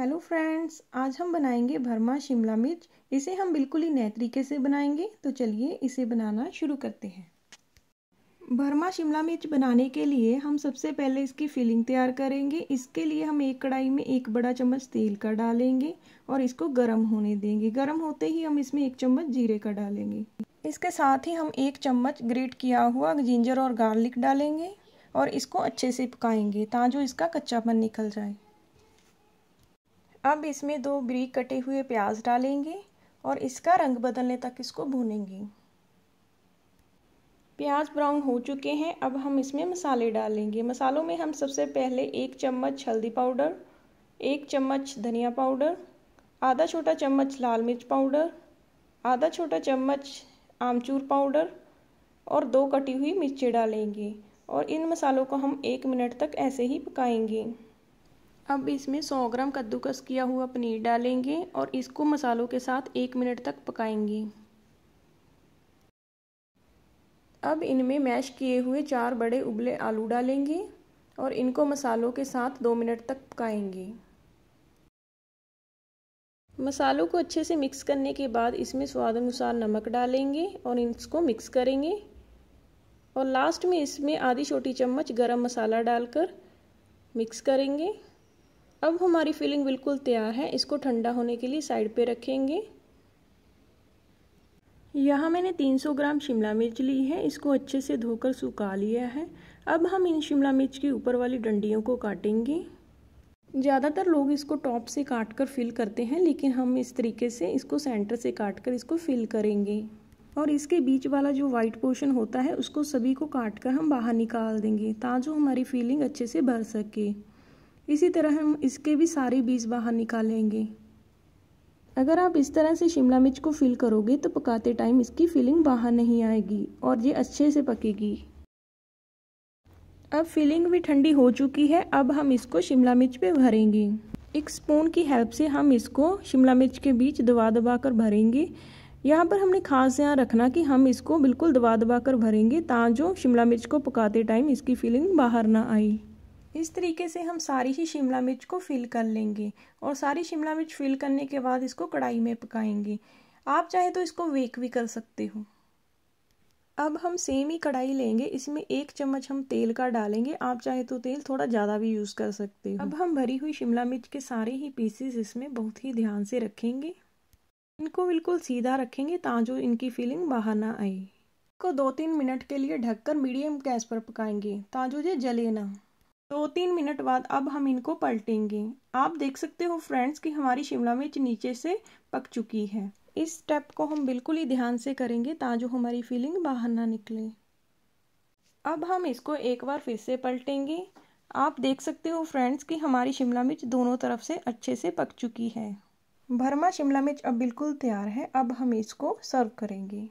hello friends आज हम बनाएंगे भरमा शिमला मिर्च इसे हम बिल्कुल ही नए तरीके से बनाएंगे तो चलिए इसे बनाना शुरू करते हैं भरमा शिमला मिर्च बनाने के लिए हम सबसे पहले इसकी फिलिंग तैयार करेंगे इसके लिए हम एक कढ़ाई में एक बड़ा चम्मच तेल का डालेंगे और इसको गर्म होने देंगे गर्म होते ही हम इसमें एक चम्मच जीरे का डालेंगे इसके साथ ही हम एक चम्मच ग्रेट किया हुआ जिंजर और गार्लिक डालेंगे और इसको अच्छे से पकाएंगे ताजो इसका कच्चापन निकल जाए अब इसमें दो ब्रीक कटे हुए प्याज डालेंगे और इसका रंग बदलने तक इसको भूनेंगे प्याज ब्राउन हो चुके हैं अब हम इसमें मसाले डालेंगे मसालों में हम सबसे पहले एक चम्मच हल्दी पाउडर एक चम्मच धनिया पाउडर आधा छोटा चम्मच लाल मिर्च पाउडर आधा छोटा चम्मच आमचूर पाउडर और दो कटी हुई मिर्ची डालेंगे और इन मसालों को हम एक मिनट तक ऐसे ही पकाएंगे अब इसमें 100 ग्राम कद्दूकस किया हुआ पनीर डालेंगे और इसको मसालों के साथ एक मिनट तक पकाएंगे अब इनमें मैश किए हुए चार बड़े उबले आलू डालेंगे और इनको मसालों के साथ दो मिनट तक पकाएंगे मसालों को अच्छे से मिक्स करने के बाद इसमें स्वाद अनुसार नमक डालेंगे और इसको मिक्स करेंगे और लास्ट में इसमें आधी छोटी चम्मच गरम मसाला डालकर मिक्स करेंगे अब हमारी फिलिंग बिल्कुल तैयार है इसको ठंडा होने के लिए साइड पे रखेंगे यहाँ मैंने 300 ग्राम शिमला मिर्च ली है इसको अच्छे से धोकर सुखा लिया है अब हम इन शिमला मिर्च की ऊपर वाली डंडियों को काटेंगे ज़्यादातर लोग इसको टॉप से काट कर फिल करते हैं लेकिन हम इस तरीके से इसको सेंटर से काट कर इसको फिल करेंगे और इसके बीच वाला जो वाइट पोर्शन होता है उसको सभी को काट कर हम बाहर निकाल देंगे ताजो हमारी फीलिंग अच्छे से भर सके इसी तरह हम इसके भी सारे बीज बाहर निकालेंगे अगर आप इस तरह से शिमला मिर्च को फिल करोगे तो पकाते टाइम इसकी फीलिंग बाहर नहीं आएगी और ये अच्छे से पकेगी अब फीलिंग भी ठंडी हो चुकी है अब हम इसको शिमला मिर्च पे भरेंगे एक स्पून की हेल्प से हम इसको शिमला मिर्च के बीच दबा दबा कर भरेंगे यहाँ पर हमने खास ध्यान रखना कि हम इसको बिल्कुल दबा दबा कर भरेंगे ताजो शिमला मिर्च को पकाते टाइम इसकी फीलिंग बाहर ना आए इस तरीके से हम सारी ही शिमला मिर्च को फिल कर लेंगे और सारी शिमला मिर्च फिल करने के बाद इसको कढ़ाई में पकाएंगे आप चाहे तो इसको वेक भी कर सकते हो अब हम सेम ही कढ़ाई लेंगे इसमें एक चम्मच हम तेल का डालेंगे आप चाहे तो तेल थोड़ा ज़्यादा भी यूज़ कर सकते हो अब हम भरी हुई शिमला मिर्च के सारे ही पीसेस इसमें बहुत ही ध्यान से रखेंगे इनको बिल्कुल सीधा रखेंगे ताजो इनकी फीलिंग बाहर ना आए इसको दो तीन मिनट के लिए ढककर मीडियम गैस पर पकाएंगे ताजो ये जले ना दो तीन मिनट बाद अब हम इनको पलटेंगे आप देख सकते हो फ्रेंड्स कि हमारी शिमला मिर्च नीचे से पक चुकी है इस स्टेप को हम बिल्कुल ही ध्यान से करेंगे ताजो हमारी फीलिंग बाहर ना निकले अब हम इसको एक बार फिर से पलटेंगे आप देख सकते हो फ्रेंड्स कि हमारी शिमला मिर्च दोनों तरफ से अच्छे से पक चुकी है भरमा शिमला मिर्च अब बिल्कुल तैयार है अब हम इसको सर्व करेंगे